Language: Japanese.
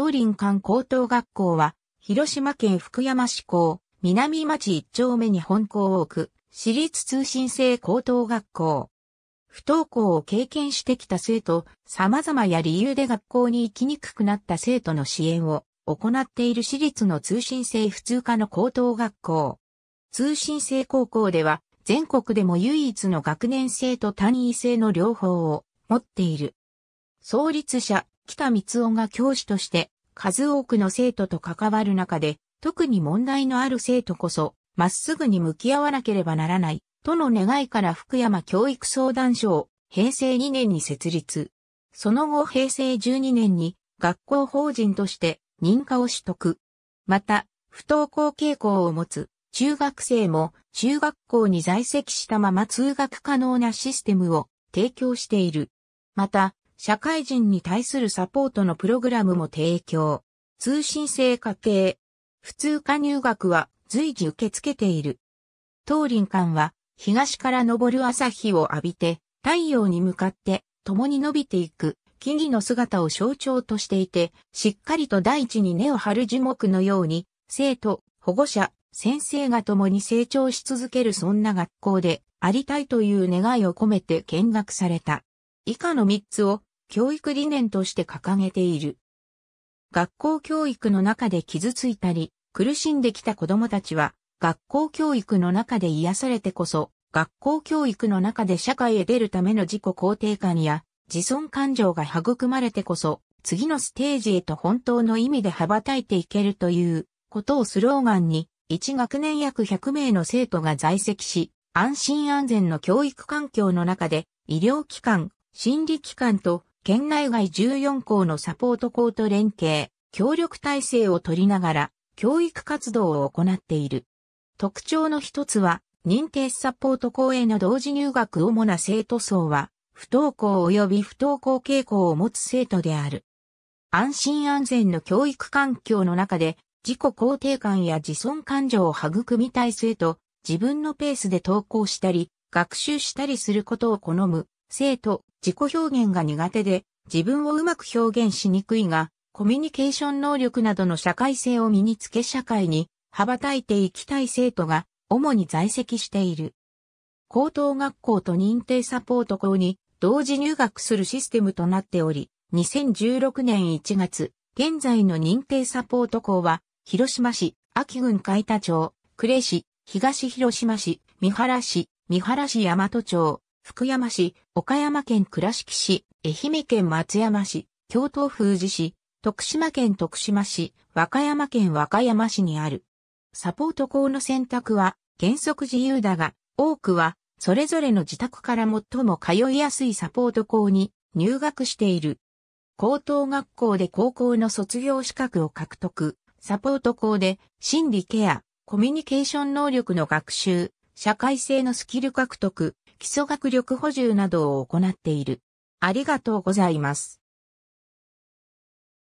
東林館高等学校は、広島県福山市港、南町一丁目に本校を置く、私立通信制高等学校。不登校を経験してきた生徒、様々や理由で学校に行きにくくなった生徒の支援を行っている私立の通信制普通科の高等学校。通信制高校では全国でも唯一の学年制と単位制の両方を持っている。創立者、北光夫が教師として数多くの生徒と関わる中で、特に問題のある生徒こそ、まっすぐに向き合わなければならない、との願いから福山教育相談所を平成2年に設立。その後平成12年に学校法人として認可を取得。また、不登校傾向を持つ中学生も中学校に在籍したまま通学可能なシステムを提供している。また、社会人に対するサポートのプログラムも提供。通信制課程。普通科入学は随時受け付けている。東林館は東から昇る朝日を浴びて太陽に向かって共に伸びていく木々の姿を象徴としていて、しっかりと大地に根を張る樹木のように、生徒、保護者、先生が共に成長し続けるそんな学校でありたいという願いを込めて見学された。以下の3つを教育理念として掲げている。学校教育の中で傷ついたり、苦しんできた子供たちは、学校教育の中で癒されてこそ、学校教育の中で社会へ出るための自己肯定感や自尊感情が育まれてこそ、次のステージへと本当の意味で羽ばたいていけるということをスローガンに、1学年約100名の生徒が在籍し、安心安全の教育環境の中で、医療機関、心理機関と県内外14校のサポート校と連携、協力体制を取りながら、教育活動を行っている。特徴の一つは、認定サポート校への同時入学主な生徒層は、不登校及び不登校傾向を持つ生徒である。安心安全の教育環境の中で、自己肯定感や自尊感情を育みたい生徒、自分のペースで登校したり、学習したりすることを好む生徒、自己表現が苦手で、自分をうまく表現しにくいが、コミュニケーション能力などの社会性を身につけ社会に羽ばたいていきたい生徒が主に在籍している。高等学校と認定サポート校に同時入学するシステムとなっており、2016年1月、現在の認定サポート校は、広島市、秋郡海田町、呉市、東広島市、三原市、三原市大和町、福山市、岡山県倉敷市、愛媛県松山市、京都府宇治市、徳島県徳島市、和歌山県和歌山市にある。サポート校の選択は原則自由だが、多くはそれぞれの自宅から最も通いやすいサポート校に入学している。高等学校で高校の卒業資格を獲得、サポート校で心理ケア、コミュニケーション能力の学習、社会性のスキル獲得、基礎学力補充などを行っている。ありがとうございます。